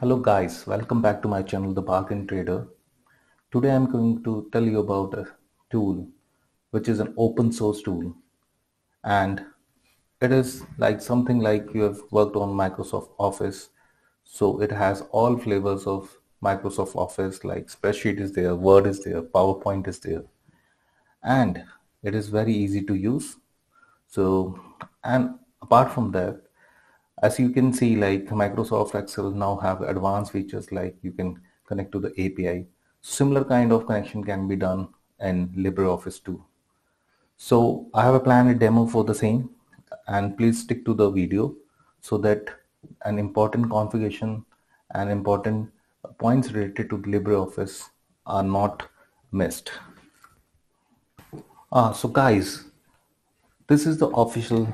hello guys welcome back to my channel the bargain trader today i'm going to tell you about a tool which is an open source tool and it is like something like you have worked on microsoft office so it has all flavors of microsoft office like spreadsheet is there word is there powerpoint is there and it is very easy to use so and apart from that as you can see like microsoft excel now have advanced features like you can connect to the api similar kind of connection can be done in libreoffice too so i have a planned demo for the same and please stick to the video so that an important configuration and important points related to libreoffice are not missed ah so guys this is the official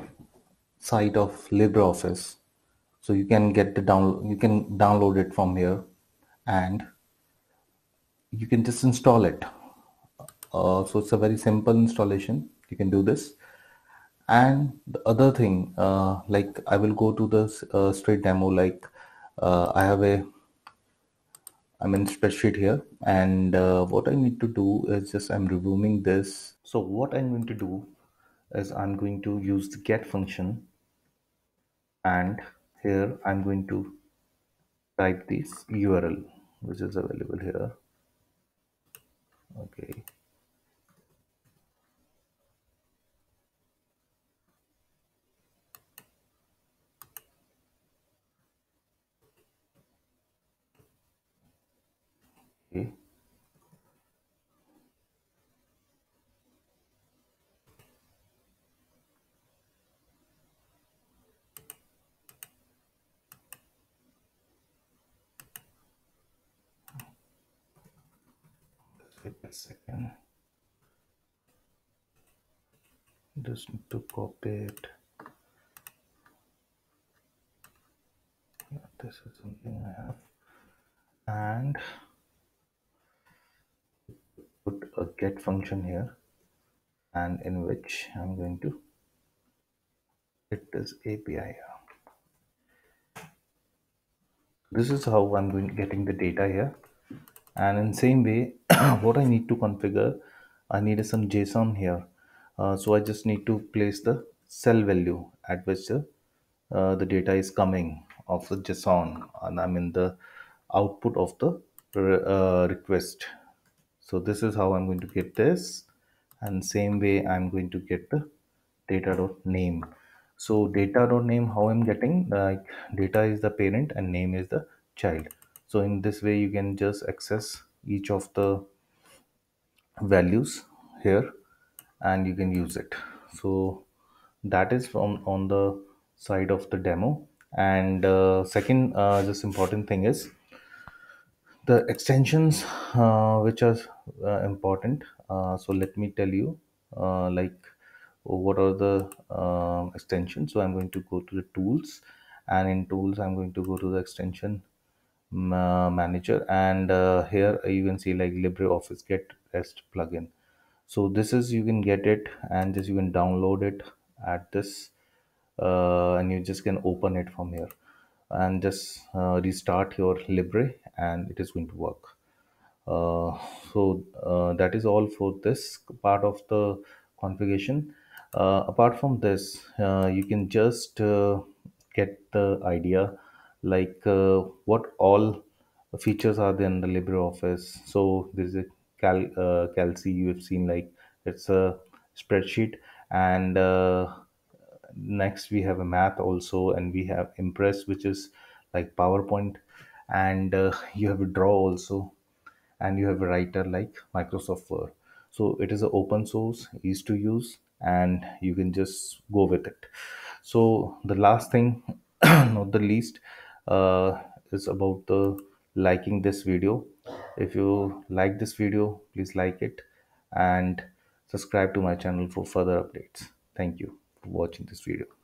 site of LibreOffice. So you can get the download. you can download it from here and you can just install it. Uh, so it's a very simple installation. You can do this. And the other thing, uh, like I will go to the uh, straight demo. Like uh, I have a, I'm in spreadsheet here, and uh, what I need to do is just I'm removing this. So what I'm going to do is I'm going to use the get function and here I'm going to type this URL which is available here okay okay wait a second just need to copy it yeah, this is something I have and put a get function here and in which I'm going to get this API This is how I'm going getting the data here and in same way what I need to configure I need some JSON here uh, so I just need to place the cell value at which the, uh, the data is coming of the JSON and I mean the output of the uh, request so this is how I'm going to get this and same way I'm going to get the data.name so data.name how I'm getting like data is the parent and name is the child so in this way you can just access each of the values here and you can use it so that is from on the side of the demo and uh, second uh, just important thing is the extensions uh, which are uh, important uh, so let me tell you uh, like what are the extensions so i'm going to go to the tools and in tools i'm going to go to the extension uh, manager and uh, here you can see like LibreOffice get rest plugin so this is you can get it and just you can download it at this uh, and you just can open it from here and just uh, restart your libre and it is going to work uh, so uh, that is all for this part of the configuration apart from this you can just get the idea like uh, what all features are there in the LibreOffice. So there is a Cal uh, Calci you have seen like it's a spreadsheet and uh, next we have a math also and we have Impress which is like PowerPoint and uh, you have a draw also and you have a writer like Microsoft Word. So it is an open source, easy to use and you can just go with it. So the last thing, not the least, uh, is about the liking this video if you like this video please like it and subscribe to my channel for further updates thank you for watching this video